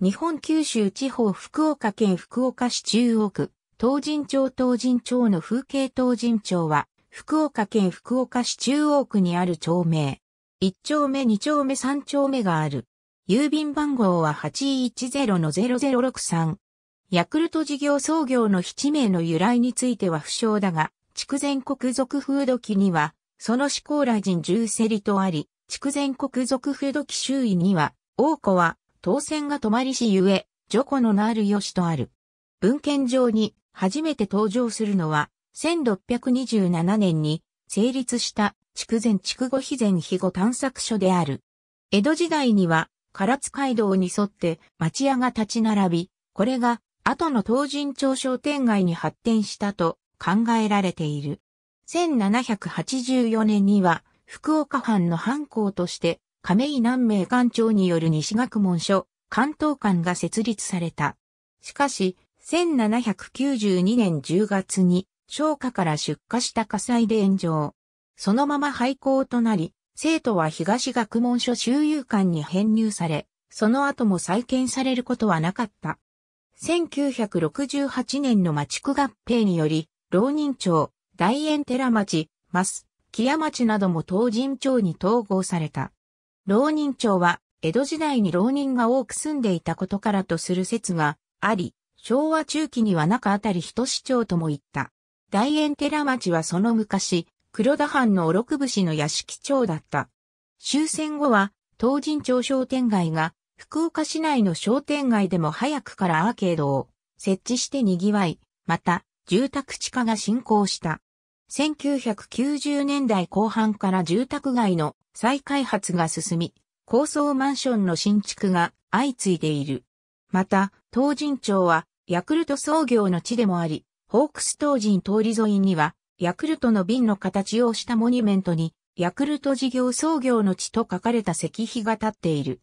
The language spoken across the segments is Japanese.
日本九州地方福岡県福岡市中央区、東人町東人町の風景東人町は、福岡県福岡市中央区にある町名。1丁目2丁目3丁目がある。郵便番号は810-0063。ヤクルト事業創業の7名の由来については不詳だが、筑前国属風土記には、その志向来人十セリとあり、筑前国属風土記周囲には、王子は当選が止まりしゆえ、ジョコのなるよしとある。文献上に初めて登場するのは、1627年に成立した筑前筑後肥前肥後探索書である。江戸時代には唐津街道に沿って町屋が立ち並び、これが後の東人町商店街に発展したと考えられている。1784年には福岡藩の藩校として亀井南明館長による西学問所、関東館が設立された。しかし、1792年10月に、商家から出火した火災で炎上。そのまま廃校となり、生徒は東学問所周遊館に編入され、その後も再建されることはなかった。1968年の町区合併により、老人町、大園寺町、マ木屋町なども東人町に統合された。浪人町は、江戸時代に浪人が多く住んでいたことからとする説があり、昭和中期には中あたり人市町とも言った。大円寺町はその昔、黒田藩のおろ六節の屋敷町だった。終戦後は、東人町商店街が、福岡市内の商店街でも早くからアーケードを設置して賑わい、また、住宅地化が進行した。1990年代後半から住宅街の再開発が進み、高層マンションの新築が相次いでいる。また、東人町はヤクルト創業の地でもあり、ホークス東人通り沿いには、ヤクルトの瓶の形をしたモニュメントに、ヤクルト事業創業の地と書かれた石碑が立っている。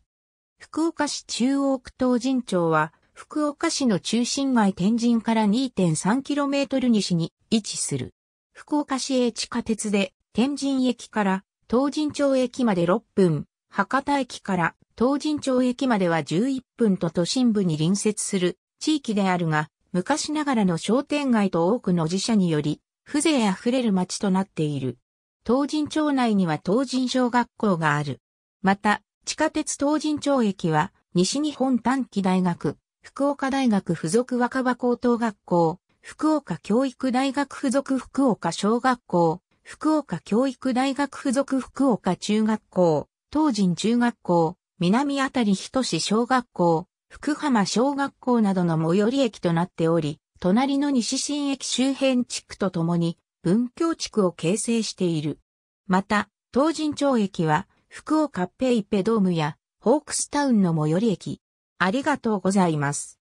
福岡市中央区東人町は、福岡市の中心街天神から 2.3km 西に位置する。福岡市営地下鉄で、天神駅から東神町駅まで6分、博多駅から東神町駅までは11分と都心部に隣接する地域であるが、昔ながらの商店街と多くの自社により、風情あふれる街となっている。東神町内には東神小学校がある。また、地下鉄東神町駅は、西日本短期大学、福岡大学附属若葉高等学校、福岡教育大学附属福岡小学校、福岡教育大学附属福岡中学校、東人中学校、南あたり人志小学校、福浜小学校などの最寄り駅となっており、隣の西新駅周辺地区とともに、文京地区を形成している。また、東人町駅は、福岡ペイペドームや、ホークスタウンの最寄り駅。ありがとうございます。